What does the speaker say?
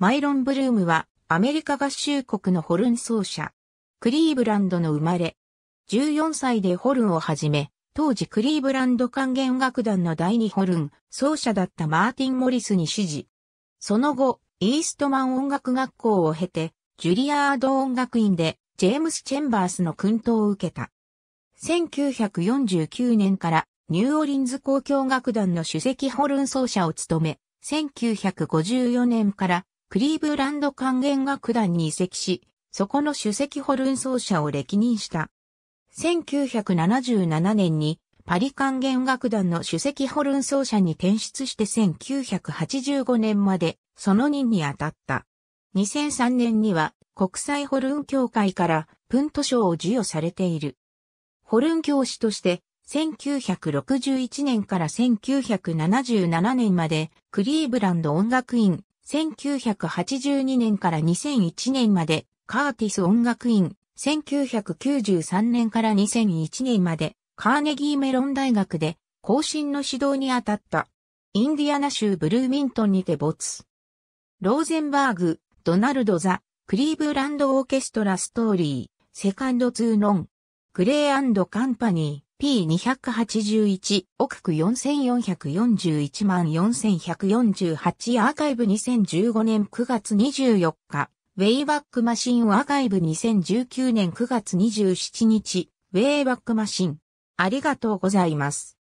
マイロン・ブルームはアメリカ合衆国のホルン奏者。クリーブランドの生まれ。14歳でホルンを始め、当時クリーブランド管弦楽団の第二ホルン奏者だったマーティン・モリスに指示。その後、イーストマン音楽学校を経て、ジュリアード音楽院でジェームス・チェンバースの訓導を受けた。1949年からニューオリンズ交響楽団の首席ホルン奏者を務め、1954年からクリーブランド管弦楽団に移籍し、そこの首席ホルン奏者を歴任した。1977年にパリ管弦楽団の首席ホルン奏者に転出して1985年までその任に当たった。2003年には国際ホルン協会からプント賞を授与されている。ホルン教師として1961年から1977年までクリーブランド音楽院1982年から2001年まで、カーティス音楽院、1993年から2001年まで、カーネギーメロン大学で、後進の指導に当たった。インディアナ州ブルーミントンにて没。ローゼンバーグ、ドナルド・ザ、クリーブランド・オーケストラ・ストーリー、セカンド・ツー・ノン、グレー・カンパニー。P281 億区4441万4148アーカイブ2015年9月24日ウェイバックマシンアーカイブ2019年9月27日ウェイバックマシンありがとうございます。